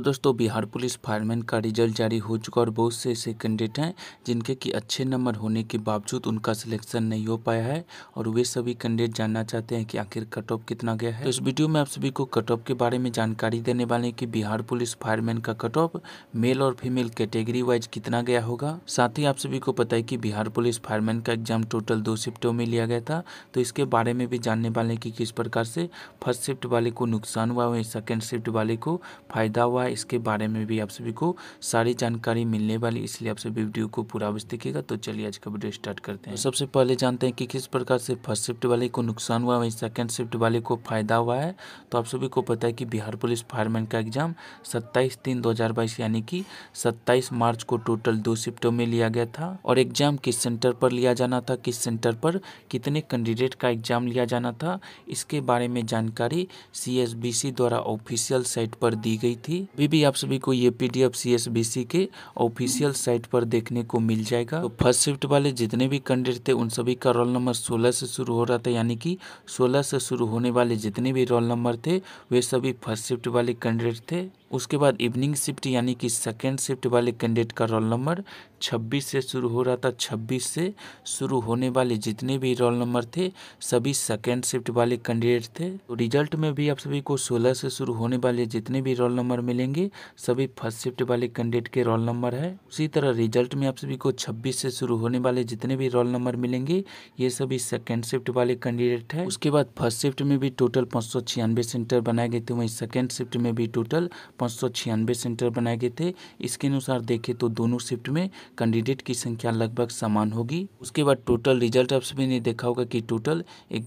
तो दोस्तों Bihar police fireman का रिजल्ट जारी हो चुका और बहुत से ऐसे कैंडिडेट हैं जिनके कि अच्छे नंबर होने के बावजूद उनका सिलेक्शन नहीं हो पाया है और वे सभी कैंडिडेट जानना चाहते हैं कि आखिर कट ऑफ कितना गया है तो इस वीडियो में आप सभी को कट ऑफ के बारे में जानकारी देने वाले हैं कि बिहार पुलिस फायरमैन का कट ऑफ मेल और फीमेल कैटेगरी वाइज कितना गया होगा साथ ही आप सभी को पता है कि बिहार पुलिस फायरमैन का एग्जाम टोटल दो शिफ्टों में लिया गया था तो इसके बारे में भी जानने वाले हैं कि किस प्रकार से फर्स्ट शिफ्ट वाले को नुकसान हुआ है सेकेंड शिफ्ट वाले को फायदा हुआ है इसके बारे में भी आप सभी को सारी जानकारी मिलने वाली इसलिए आप सभी वीडियो को पूरा अवश्य देखिएगा तो चलिए आज का वीडियो स्टार्ट करते हैं तो सबसे पहले जानते हैं कि किस प्रकार से फर्स्ट शिफ्ट वाले को नुकसान हुआ वहीं सेकेंड शिफ्ट वाले को फायदा हुआ है तो आप सभी को पता है कि बिहार पुलिस फायरमैन का एग्जाम सत्ताईस तीन दो यानी कि सत्ताईस मार्च को टोटल दो शिफ्टों में लिया गया था और एग्जाम किस सेंटर पर लिया जाना था किस सेंटर पर कितने कैंडिडेट का एग्जाम लिया जाना था इसके बारे में जानकारी सी द्वारा ऑफिशियल साइट पर दी गई थी अभी भी आप सभी को ये P D F C S B C के ऑफिशियल साइट पर देखने को मिल जाएगा तो फर्स्ट शिफ्ट वाले जितने भी कैंडिडेट थे उन सभी का रोल नंबर सोलह से शुरू हो रहा था यानी कि सोलह से शुरू होने वाले जितने भी रोल नंबर थे वे सभी फर्स्ट शिफ्ट वाले कैंडिडेट थे उसके बाद इवनिंग शिफ्ट यानी कि सेकेंड शिफ्ट वाले कैंडिडेट का रोल नंबर 26 से शुरू हो रहा था 26 से शुरू होने वाले जितने भी रोल नंबर थे सभी सेकेंड शिफ्ट वाले कैंडिडेट थे तो रिजल्ट में भी आप सभी को 16 से शुरू होने वाले जितने भी रोल नंबर मिलेंगे सभी फर्स्ट शिफ्ट वाले कैंडिडेट के रोल नंबर है उसी तरह रिजल्ट में आप सभी को छब्बीस से शुरू होने वाले जितने भी रोल नंबर मिलेंगे ये सभी सेकेंड शिफ्ट वाले कैंडिडेट है उसके बाद फर्स्ट शिफ्ट में भी टोटल पाँच सेंटर बनाए गए थे वहीं सेकेंड शिफ्ट में भी टोटल पाँच सेंटर बनाए गए थे इसके अनुसार देखें तो दोनों शिफ्ट में कैंडिडेट की संख्या लगभग समान होगी उसके बाद टोटल रिजल्ट आप सभी ने देखा होगा कि टोटल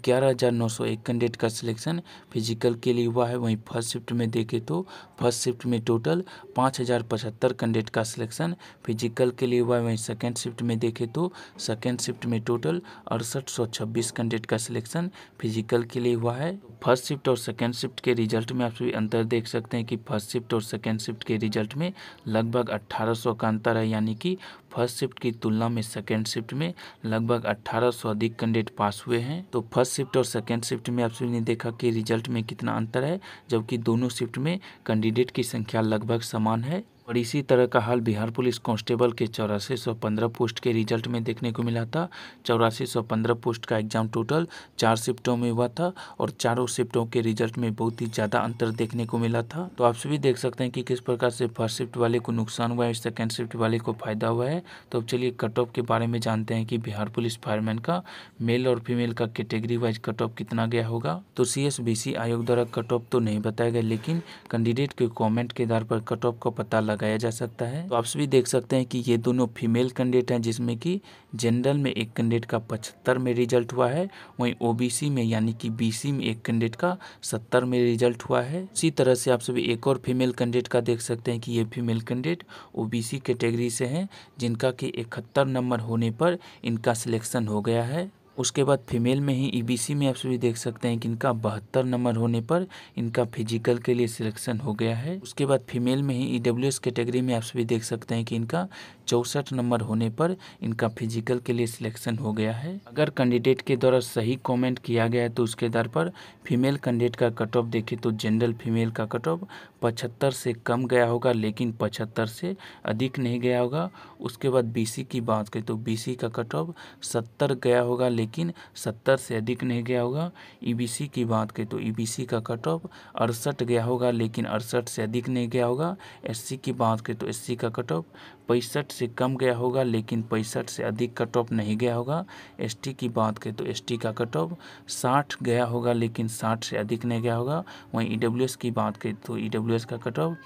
ग्यारह हज़ार नौ सौ एक कैंडिडेट का सिलेक्शन फिजिकल के लिए हुआ है वहीं फर्स्ट शिफ्ट में देखें तो फर्स्ट शिफ्ट में टोटल पाँच हज़ार पचहत्तर कैंडिडेट का सिलेक्शन फिजिकल के लिए हुआ है वहीं सेकेंड शिफ्ट में देखें तो सेकेंड शिफ्ट में टोटल अड़सठ सौ छब्बीस कैंडिडेट का सिलेक्शन फिजिकल के लिए हुआ है फर्स्ट शिफ्ट और सेकेंड शिफ्ट के रिजल्ट में आप सभी अंतर देख सकते हैं कि फर्स्ट शिफ्ट शिफ्ट और सेकेंड शिफ्ट के रिजल्ट में लगभग 1800 का अंतर है यानी कि फर्स्ट शिफ्ट की तुलना में सेकेंड शिफ्ट में लगभग 1800 अधिक कैंडिडेट पास हुए हैं तो फर्स्ट शिफ्ट और सेकेंड शिफ्ट में आप सभी ने देखा कि रिजल्ट में कितना अंतर है जबकि दोनों शिफ्ट में कैंडिडेट की संख्या लगभग समान है और इसी तरह का हाल बिहार पुलिस कांस्टेबल के चौरासी सौ पंद्रह पोस्ट के रिजल्ट में देखने को मिला था चौरासी सौ पंद्रह पोस्ट का एग्ज़ाम टोटल चार शिफ्टों में हुआ था और चारों शिफ्टों के रिजल्ट में बहुत ही ज़्यादा अंतर देखने को मिला था तो आप सभी देख सकते हैं कि किस प्रकार से फर्स्ट शिफ्ट वाले को नुकसान हुआ है सेकेंड शिफ्ट वाले को फ़ायदा हुआ है तो अब चलिए कट ऑफ के बारे में जानते हैं कि बिहार पुलिस फायरमैन का मेल और फीमेल का कैटेगरी वाइज कट ऑफ कितना गया होगा तो सी आयोग द्वारा कट ऑफ तो नहीं बताया गया लेकिन कैंडिडेट के कॉमेंट के आधार पर कट ऑफ का पता लगा लगाया जा सकता है तो आप सभी देख सकते हैं कि ये दोनों फीमेल कैंडिडेट हैं जिसमें कि जनरल में एक कैंडिडेट का पचहत्तर में रिजल्ट हुआ है वहीं ओबीसी में यानी कि बीसी में एक कैंडिडेट का सत्तर में रिजल्ट हुआ है इसी तरह से आप सभी एक और फीमेल कैंडिडेट का देख सकते हैं कि ये फीमेल कैंडिडेट ओ कैटेगरी से हैं जिनका कि इकहत्तर नंबर होने पर इनका सिलेक्शन हो गया है उसके बाद फीमेल में ही ईबीसी e में आप सभी देख सकते हैं कि इनका बहत्तर नंबर होने पर इनका फिजिकल के लिए सिलेक्शन हो गया है उसके बाद फीमेल में ही ईडब्ल्यूएस e कैटेगरी में आप सभी देख सकते हैं कि इनका चौंसठ नंबर होने पर इनका फिजिकल के लिए सिलेक्शन हो गया है अगर कैंडिडेट के द्वारा सही कॉमेंट किया गया है तो उसके आधार पर फीमेल कैंडिडेट का कट ऑफ देखें तो जनरल फीमेल का कट ऑफ पचहत्तर से कम गया होगा लेकिन पचहत्तर से अधिक नहीं गया होगा उसके बाद बी की बात करें तो बी का कट ऑफ सत्तर गया होगा लेकिन सत्तर से अधिक नहीं गया होगा ईबीसी e की बात करें तो ईबीसी e का कट ऑफ अड़सठ गया होगा लेकिन अड़सठ से अधिक नहीं गया होगा एससी की बात करें तो एससी का कट ऑफ पैंसठ से कम गया होगा लेकिन पैंसठ से अधिक कट ऑफ नहीं गया होगा एसटी की बात करें तो एसटी का कट ऑफ साठ गया होगा लेकिन साठ से अधिक नहीं गया होगा वहीं ईडब्ल्यूएस e की बात करें तो ईडब्ल्यूएस का कट ऑफ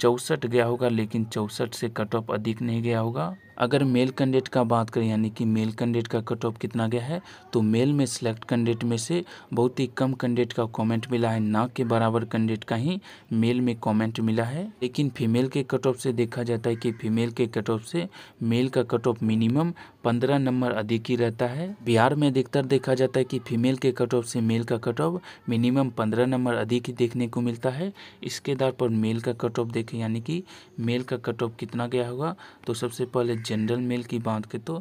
चौंसठ गया होगा लेकिन चौंसठ से कट ऑफ अधिक नहीं गया होगा अगर मेल कैंडिडेट का बात करें यानी कि मेल कैंडिडेट का कट ऑफ कितना गया है तो मेल में सिलेक्ट कैंडिडेट में से बहुत ही कम कैंडिडेट का कमेंट मिला है ना के बराबर कैंडिडेट का ही मेल में कमेंट मिला है लेकिन फीमेल के कट ऑफ से देखा जाता है कि फीमेल के कट ऑफ से मेल का कट ऑफ मिनिमम पंद्रह नंबर अधिक ही रहता है बिहार में अधिकतर देखा जाता है कि फीमेल के कट ऑफ से मेल का कट ऑफ मिनिमम पंद्रह नंबर अधिक ही देखने को मिलता है इसके आधार पर मेल का कट ऑफ देखें यानी कि मेल का कट ऑफ कितना गया होगा तो सबसे पहले जनरल मेल की बात करें तो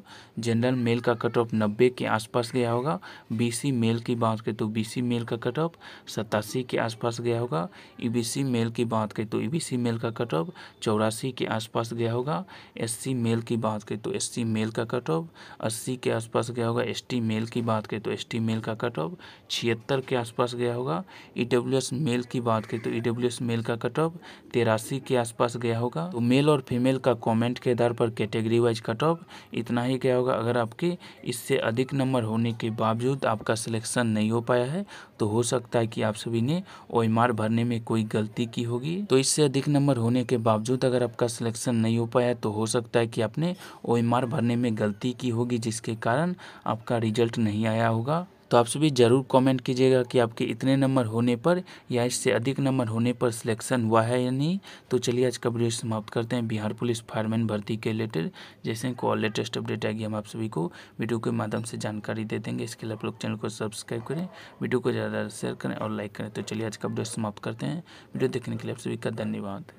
जनरल मेल का कट ऑफ नब्बे के आसपास गया होगा बीसी मेल की बात करें तो बीसी मेल का कट ऑफ सतासी के आसपास गया होगा ईबीसी e मेल की बात करें तो ईबीसी e मेल का कट ऑफ चौरासी के आसपास गया होगा एससी मेल की बात करें तो एससी मेल का कट ऑफ अस्सी के आसपास गया होगा एस मेल की बात करें तो एस मेल का कट ऑफ छिहत्तर के आसपास गया होगा ई e मेल की बात करें तो ई मेल का कट ऑफ तिरासी के आसपास गया होगा तो मेल और फीमेल का कॉमेंट के आधार पर category degree wise cut off इतना ही क्या होगा अगर आपके इससे अधिक नंबर होने के बावजूद आपका सिलेक्शन नहीं हो पाया है तो हो सकता है कि आप सभी ने ओ भरने में कोई गलती की होगी तो इससे अधिक नंबर होने के बावजूद अगर आपका सिलेक्शन नहीं हो पाया तो हो सकता है कि आपने ओ भरने में गलती की होगी जिसके कारण आपका रिजल्ट नहीं आया होगा तो आप सभी ज़रूर कमेंट कीजिएगा कि आपके इतने नंबर होने पर या इससे अधिक नंबर होने पर सिलेक्शन हुआ है या नहीं तो चलिए आज का वीडियो समाप्त करते हैं बिहार पुलिस फायरमैन भर्ती के रिलेटेड जैसे को लेटेस्ट अपडेट आएगी हम आप सभी को वीडियो के माध्यम से जानकारी दे देंगे इसके लिए आप लोग चैनल को सब्सक्राइब करें वीडियो को ज़्यादा शेयर करें और लाइक करें तो चलिए आज का वीडियो समाप्त करते हैं वीडियो देखने के लिए आप सभी का धन्यवाद